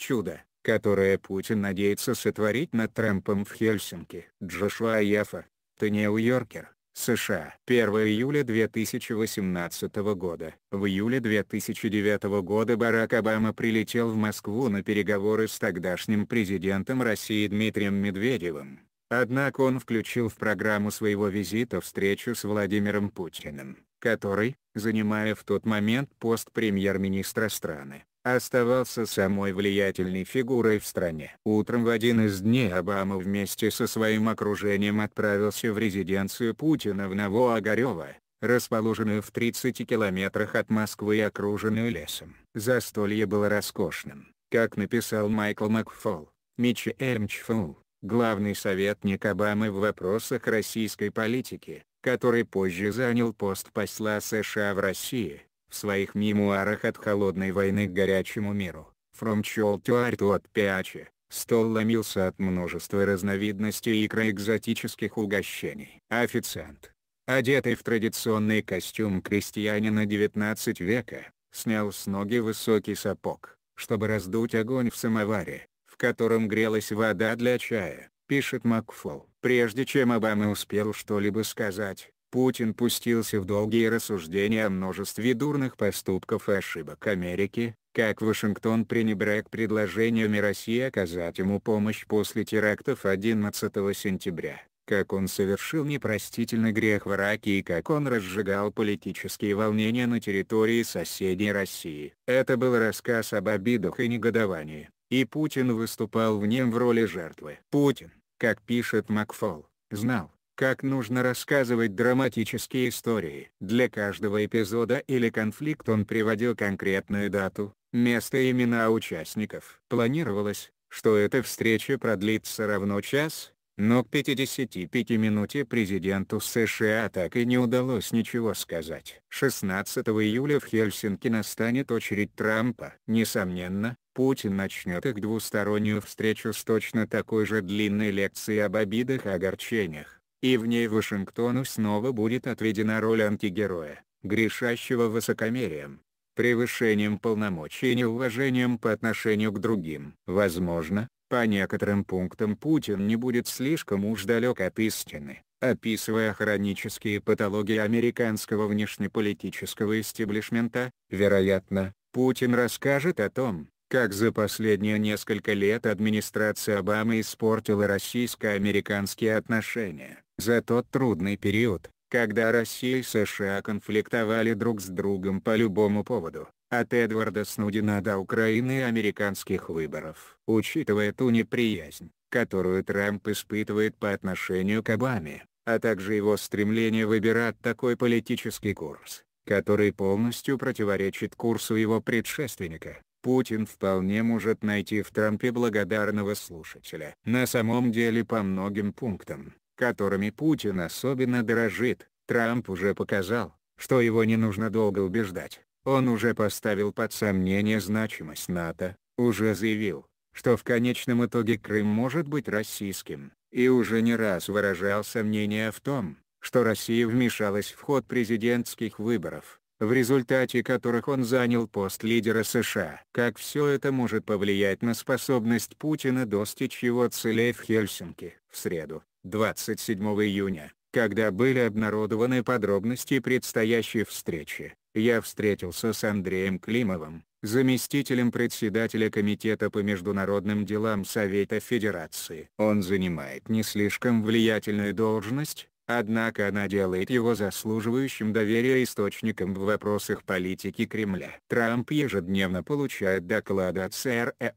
чудо, которое Путин надеется сотворить над Трампом в Хельсинки. Джошуа Яфа, ты Нью-Йоркер, США. 1 июля 2018 года. В июле 2009 года Барак Обама прилетел в Москву на переговоры с тогдашним президентом России Дмитрием Медведевым. Однако он включил в программу своего визита встречу с Владимиром Путиным, который, занимая в тот момент пост премьер-министра страны, оставался самой влиятельной фигурой в стране. Утром в один из дней Обама вместе со своим окружением отправился в резиденцию Путина в Новоогарево, расположенную в 30 километрах от Москвы и окруженную лесом. Застолье было роскошным, как написал Майкл Макфол, Мичи Эмчфул, главный советник Обамы в вопросах российской политики, который позже занял пост посла США в России в своих мемуарах «От холодной войны к горячему миру» From Chill to Art от Пиачи, стол ломился от множества разновидностей и экзотических угощений. Официант, одетый в традиционный костюм крестьянина 19 века, снял с ноги высокий сапог, чтобы раздуть огонь в самоваре, в котором грелась вода для чая, пишет Макфол. Прежде чем Обама успел что-либо сказать, Путин пустился в долгие рассуждения о множестве дурных поступков и ошибок Америки, как Вашингтон пренебрег предложениями России оказать ему помощь после терактов 11 сентября, как он совершил непростительный грех в Ираке и как он разжигал политические волнения на территории соседней России. Это был рассказ об обидах и негодовании, и Путин выступал в нем в роли жертвы. Путин, как пишет Макфол, знал, как нужно рассказывать драматические истории. Для каждого эпизода или конфликта он приводил конкретную дату, место и имена участников. Планировалось, что эта встреча продлится равно час, но к 55 минуте президенту США так и не удалось ничего сказать. 16 июля в Хельсинки настанет очередь Трампа. Несомненно, Путин начнет их двустороннюю встречу с точно такой же длинной лекцией об обидах и огорчениях и в ней Вашингтону снова будет отведена роль антигероя, грешащего высокомерием, превышением полномочий и неуважением по отношению к другим. Возможно, по некоторым пунктам Путин не будет слишком уж далек от истины, описывая хронические патологии американского внешнеполитического истеблишмента, вероятно, Путин расскажет о том, как за последние несколько лет администрация Обамы испортила российско-американские отношения. За тот трудный период, когда Россия и США конфликтовали друг с другом по любому поводу, от Эдварда Снудина до Украины и американских выборов. Учитывая ту неприязнь, которую Трамп испытывает по отношению к Обаме, а также его стремление выбирать такой политический курс, который полностью противоречит курсу его предшественника, Путин вполне может найти в Трампе благодарного слушателя. На самом деле по многим пунктам, которыми Путин особенно дорожит. Трамп уже показал, что его не нужно долго убеждать. Он уже поставил под сомнение значимость НАТО, уже заявил, что в конечном итоге Крым может быть российским, и уже не раз выражал сомнения в том, что Россия вмешалась в ход президентских выборов, в результате которых он занял пост лидера США. Как все это может повлиять на способность Путина достичь его целей в Хельсинки? В среду, 27 июня, когда были обнародованы подробности предстоящей встречи, я встретился с Андреем Климовым, заместителем председателя Комитета по международным делам Совета Федерации. Он занимает не слишком влиятельную должность, однако она делает его заслуживающим доверия источником в вопросах политики Кремля. Трамп ежедневно получает доклады от ЦРУ, э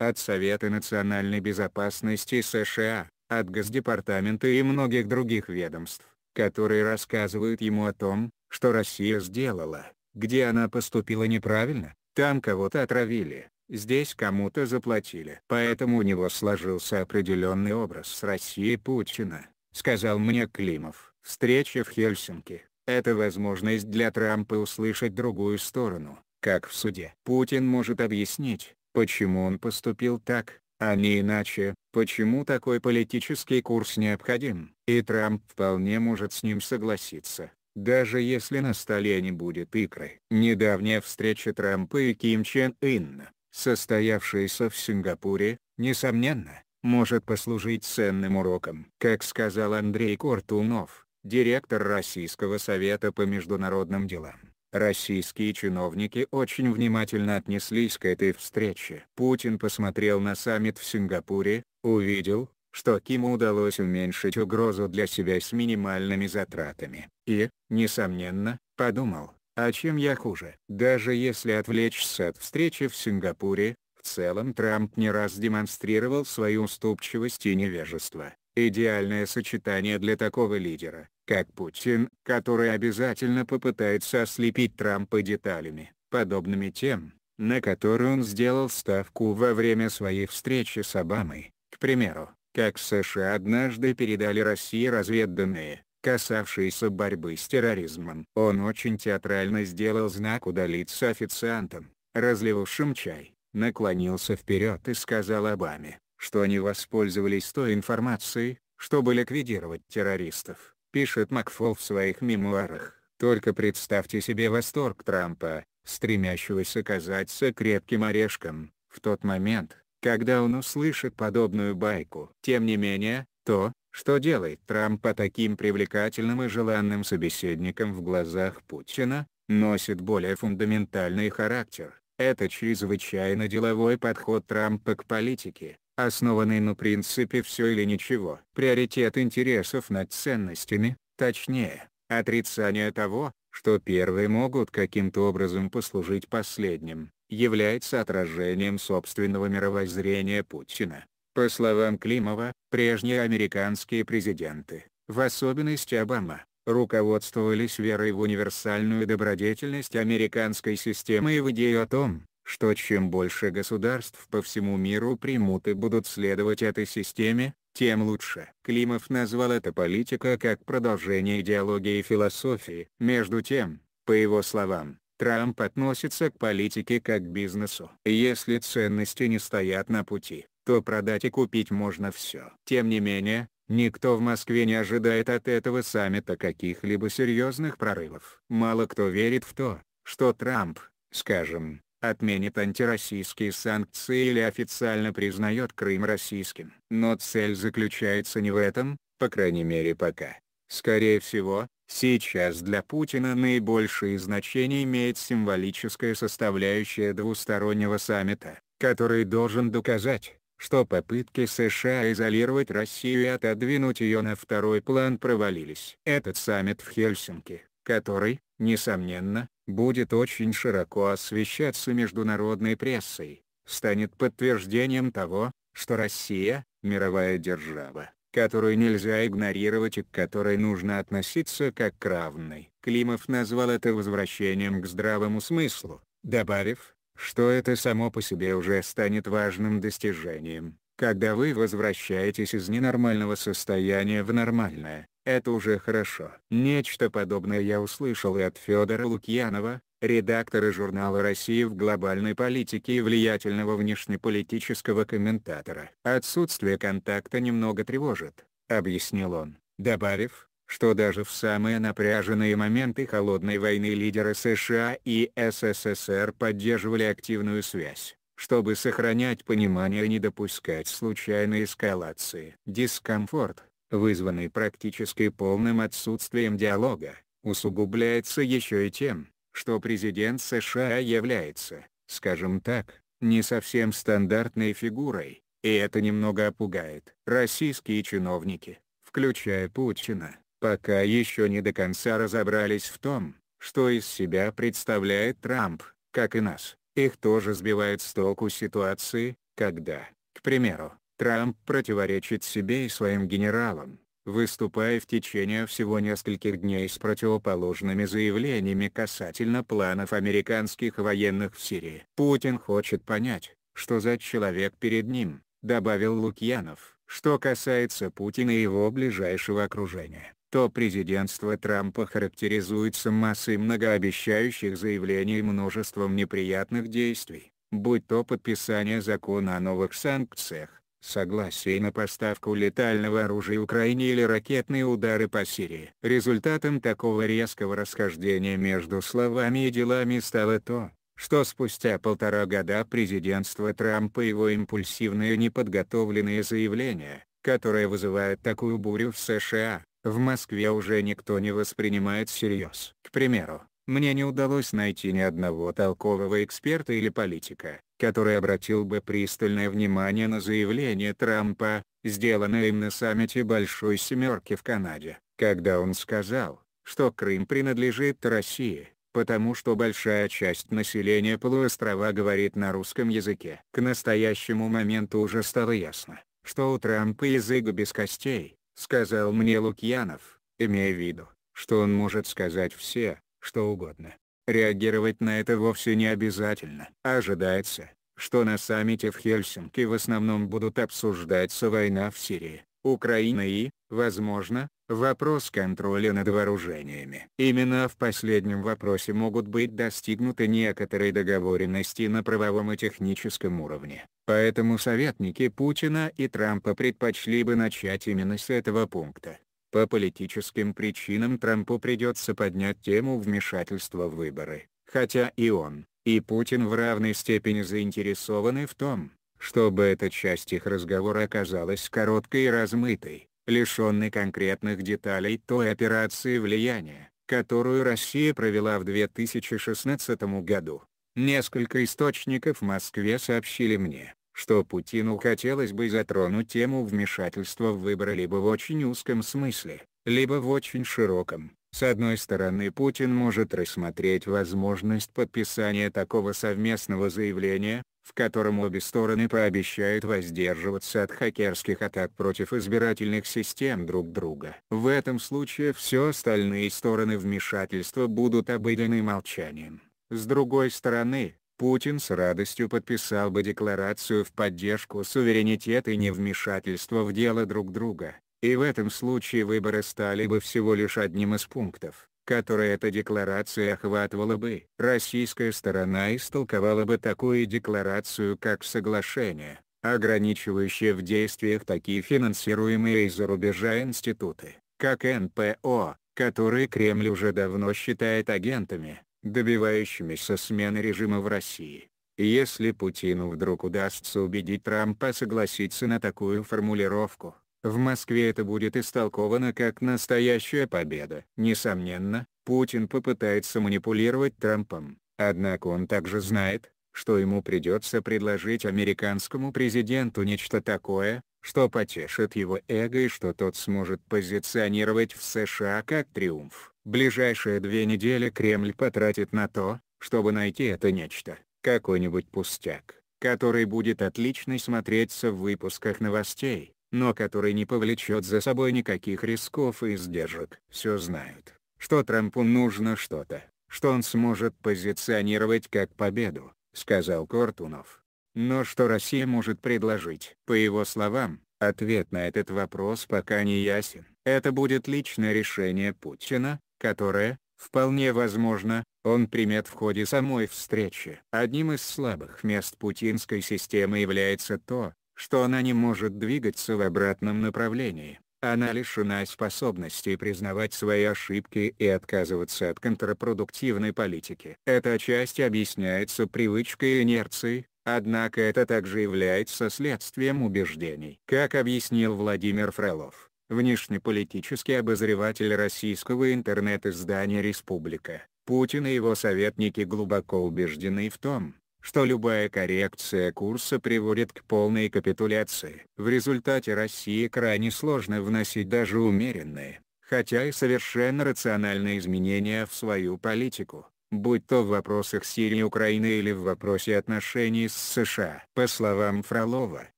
от Совета национальной безопасности США, от Госдепартамента и многих других ведомств, которые рассказывают ему о том, что Россия сделала, где она поступила неправильно, там кого-то отравили, здесь кому-то заплатили. Поэтому у него сложился определенный образ с Россией Путина, сказал мне Климов. Встреча в Хельсинки – это возможность для Трампа услышать другую сторону, как в суде. Путин может объяснить, почему он поступил так, а не иначе, Почему такой политический курс необходим? И Трамп вполне может с ним согласиться, даже если на столе не будет икры. Недавняя встреча Трампа и Ким Чен Инна, состоявшаяся в Сингапуре, несомненно, может послужить ценным уроком. Как сказал Андрей Кортунов, директор Российского совета по международным делам. Российские чиновники очень внимательно отнеслись к этой встрече. Путин посмотрел на саммит в Сингапуре, увидел, что Киму удалось уменьшить угрозу для себя с минимальными затратами. И, несомненно, подумал, а чем я хуже? Даже если отвлечься от встречи в Сингапуре, в целом Трамп не раз демонстрировал свою уступчивость и невежество. Идеальное сочетание для такого лидера как Путин, который обязательно попытается ослепить Трампа деталями, подобными тем, на которые он сделал ставку во время своей встречи с Обамой, к примеру, как США однажды передали России разведданные, касавшиеся борьбы с терроризмом. Он очень театрально сделал знак удалиться официантам, разливавшим чай, наклонился вперед и сказал Обаме, что они воспользовались той информацией, чтобы ликвидировать террористов пишет Макфол в своих мемуарах. Только представьте себе восторг Трампа, стремящегося казаться крепким орешком, в тот момент, когда он услышит подобную байку. Тем не менее, то, что делает Трампа таким привлекательным и желанным собеседником в глазах Путина, носит более фундаментальный характер. Это чрезвычайно деловой подход Трампа к политике, основанный на принципе «все или ничего». Приоритет интересов над ценностями, точнее, отрицание того, что первые могут каким-то образом послужить последним, является отражением собственного мировоззрения Путина. По словам Климова, прежние американские президенты, в особенности Обама, руководствовались верой в универсальную добродетельность американской системы и в идею о том, что чем больше государств по всему миру примут и будут следовать этой системе, тем лучше. Климов назвал это политика как продолжение идеологии и философии. Между тем, по его словам, Трамп относится к политике как к бизнесу. Если ценности не стоят на пути, то продать и купить можно все. Тем не менее, Никто в Москве не ожидает от этого саммита каких-либо серьезных прорывов. Мало кто верит в то, что Трамп, скажем, отменит антироссийские санкции или официально признает Крым российским. Но цель заключается не в этом, по крайней мере пока. Скорее всего, сейчас для Путина наибольшее значение имеет символическая составляющая двустороннего саммита, который должен доказать, что попытки США изолировать Россию и отодвинуть ее на второй план провалились. Этот саммит в Хельсинки, который, несомненно, будет очень широко освещаться международной прессой, станет подтверждением того, что Россия – мировая держава, которую нельзя игнорировать и к которой нужно относиться как к равной. Климов назвал это возвращением к здравому смыслу, добавив, что это само по себе уже станет важным достижением, когда вы возвращаетесь из ненормального состояния в нормальное. Это уже хорошо. Нечто подобное я услышал и от Федора Лукьянова, редактора журнала «Россия в глобальной политике» и влиятельного внешнеполитического комментатора. «Отсутствие контакта немного тревожит», — объяснил он, добавив, что даже в самые напряженные моменты холодной войны лидеры США и СССР поддерживали активную связь чтобы сохранять понимание и не допускать случайной эскалации. Дискомфорт, вызванный практически полным отсутствием диалога, усугубляется еще и тем, что президент США является, скажем так, не совсем стандартной фигурой, и это немного пугает. Российские чиновники, включая Путина, пока еще не до конца разобрались в том, что из себя представляет Трамп, как и нас. Их тоже сбивает с толку ситуации, когда, к примеру, Трамп противоречит себе и своим генералам, выступая в течение всего нескольких дней с противоположными заявлениями касательно планов американских военных в Сирии. Путин хочет понять, что за человек перед ним, добавил Лукьянов. Что касается Путина и его ближайшего окружения, то президентство Трампа характеризуется массой многообещающих заявлений и множеством неприятных действий, будь то подписание закона о новых санкциях, Согласие на поставку летального оружия Украине или ракетные удары по Сирии. Результатом такого резкого расхождения между словами и делами стало то, что спустя полтора года президентства Трампа его импульсивные неподготовленные заявления, которые вызывают такую бурю в США, в Москве уже никто не воспринимает всерьез. К примеру, мне не удалось найти ни одного толкового эксперта или политика, который обратил бы пристальное внимание на заявление Трампа, сделанное им на саммите Большой Семерки в Канаде, когда он сказал, что Крым принадлежит России, потому что большая часть населения полуострова говорит на русском языке. К настоящему моменту уже стало ясно, что у Трампа язык без костей, сказал мне Лукьянов, имея в виду, что он может сказать все, что угодно. Реагировать на это вовсе не обязательно. Ожидается, что на саммите в Хельсинки в основном будут обсуждаться война в Сирии, Украина и, возможно, вопрос контроля над вооружениями. Именно в последнем вопросе могут быть достигнуты некоторые договоренности на правовом и техническом уровне. Поэтому советники Путина и Трампа предпочли бы начать именно с этого пункта. По политическим причинам Трампу придется поднять тему вмешательства в выборы, хотя и он, и Путин в равной степени заинтересованы в том, чтобы эта часть их разговора оказалась короткой и размытой, лишенной конкретных деталей той операции влияния, которую Россия провела в 2016 году. Несколько источников в Москве сообщили мне, что Путину хотелось бы затронуть тему вмешательства в выборы либо в очень узком смысле, либо в очень широком. С одной стороны Путин может рассмотреть возможность подписания такого совместного заявления, в котором обе стороны пообещают воздерживаться от хакерских атак против избирательных систем друг друга. В этом случае все остальные стороны вмешательства будут обыдены молчанием. С другой стороны, Путин с радостью подписал бы декларацию в поддержку суверенитета и невмешательства в дело друг друга, и в этом случае выборы стали бы всего лишь одним из пунктов, которые эта декларация охватывала бы. Российская сторона истолковала бы такую декларацию как соглашение, ограничивающее в действиях такие финансируемые из-за рубежа институты, как НПО, которые Кремль уже давно считает агентами добивающимися смены режима в России. Если Путину вдруг удастся убедить Трампа согласиться на такую формулировку, в Москве это будет истолковано как настоящая победа. Несомненно, Путин попытается манипулировать Трампом, однако он также знает, что ему придется предложить американскому президенту нечто такое, что потешит его эго и что тот сможет позиционировать в США как триумф. Ближайшие две недели Кремль потратит на то, чтобы найти это нечто, какой-нибудь пустяк, который будет отлично смотреться в выпусках новостей, но который не повлечет за собой никаких рисков и издержек. Все знают, что Трампу нужно что-то, что он сможет позиционировать как победу, сказал Кортунов. Но что Россия может предложить? По его словам, ответ на этот вопрос пока не ясен. Это будет личное решение Путина, которое, вполне возможно, он примет в ходе самой встречи. Одним из слабых мест путинской системы является то, что она не может двигаться в обратном направлении. Она лишена способности признавать свои ошибки и отказываться от контрпродуктивной политики. Эта часть объясняется привычкой и инерцией, однако это также является следствием убеждений. Как объяснил Владимир Фролов внешнеполитический обозреватель российского интернет-издания «Республика», Путин и его советники глубоко убеждены в том, что любая коррекция курса приводит к полной капитуляции. В результате России крайне сложно вносить даже умеренные, хотя и совершенно рациональные изменения в свою политику, будь то в вопросах Сирии Украины или в вопросе отношений с США. По словам Фролова,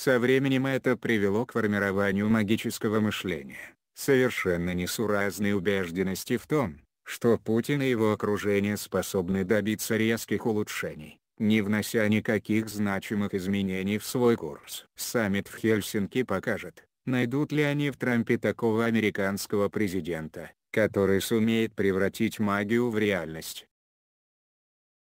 со временем это привело к формированию магического мышления, совершенно несуразной убежденности в том, что Путин и его окружение способны добиться резких улучшений, не внося никаких значимых изменений в свой курс. Саммит в Хельсинки покажет, найдут ли они в Трампе такого американского президента, который сумеет превратить магию в реальность.